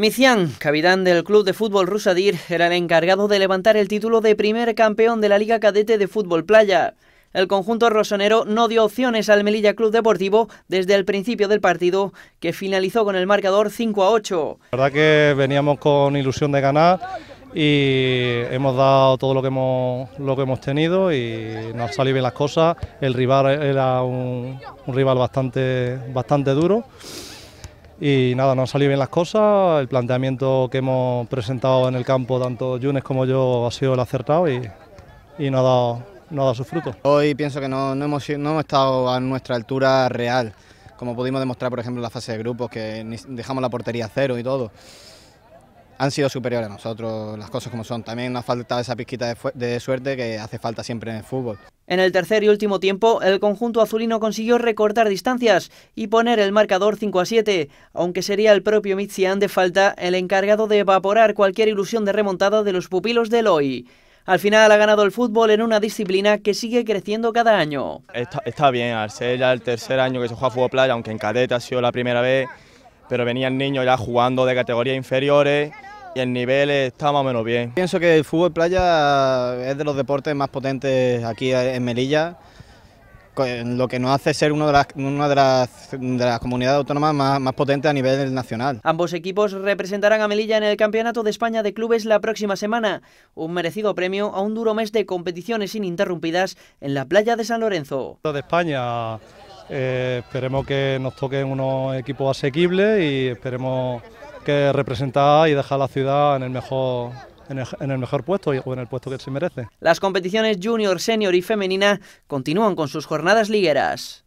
Micián, capitán del club de fútbol Rusadir, era el encargado de levantar el título de primer campeón de la Liga Cadete de Fútbol Playa. El conjunto rosonero no dio opciones al Melilla Club Deportivo desde el principio del partido, que finalizó con el marcador 5 a 8. La verdad que veníamos con ilusión de ganar y hemos dado todo lo que hemos, tenido y nos salido bien las cosas. El rival era un, rival bastante duro y nada, no han salido bien las cosas, el planteamiento que hemos presentado en el campo, tanto Yunes como yo, ha sido el acertado y, y no ha dado, no ha sus frutos. Hoy pienso que no, no, hemos, estado a nuestra altura real, como pudimos demostrar, por ejemplo, en la fase de grupos, que dejamos la portería cero y todo han sido superiores a nosotros, las cosas como son. También nos ha faltado esa pizquita de, suerte que hace falta siempre en el fútbol. En el tercer y último tiempo, el conjunto azulino consiguió recortar distancias y poner el marcador 5 a 7, aunque sería el propio Mitzian de falta el encargado de evaporar cualquier ilusión de remontada de los pupilos del hoy. Al final ha ganado el fútbol en una disciplina que sigue creciendo cada año. Está, bien, al ser ya el tercer año que se juega fútbol playa, aunque en cadete ha sido la primera vez, pero venían niños ya jugando de categorías inferiores y el nivel está más o menos bien. Pienso que el fútbol playa es de los deportes más potentes aquí en Melilla, lo que nos hace ser una de las, de comunidades autónomas más, más potentes a nivel nacional. Ambos equipos representarán a Melilla en el Campeonato de España de Clubes la próxima semana, un merecido premio a un duro mes de competiciones ininterrumpidas en la playa de San Lorenzo. De España eh, esperemos que nos toquen unos equipos asequibles y esperemos que representa y deja a la ciudad en el mejor en el, mejor puesto y en el puesto que se merece. Las competiciones junior, senior y femenina continúan con sus jornadas ligueras.